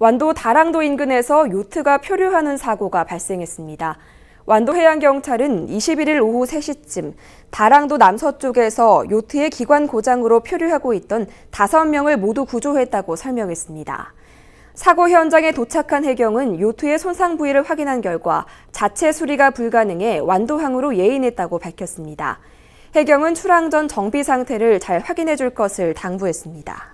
완도 다랑도 인근에서 요트가 표류하는 사고가 발생했습니다. 완도해양경찰은 21일 오후 3시쯤 다랑도 남서쪽에서 요트의 기관 고장으로 표류하고 있던 5명을 모두 구조했다고 설명했습니다. 사고 현장에 도착한 해경은 요트의 손상 부위를 확인한 결과 자체 수리가 불가능해 완도항으로 예인했다고 밝혔습니다. 해경은 출항 전 정비 상태를 잘 확인해 줄 것을 당부했습니다.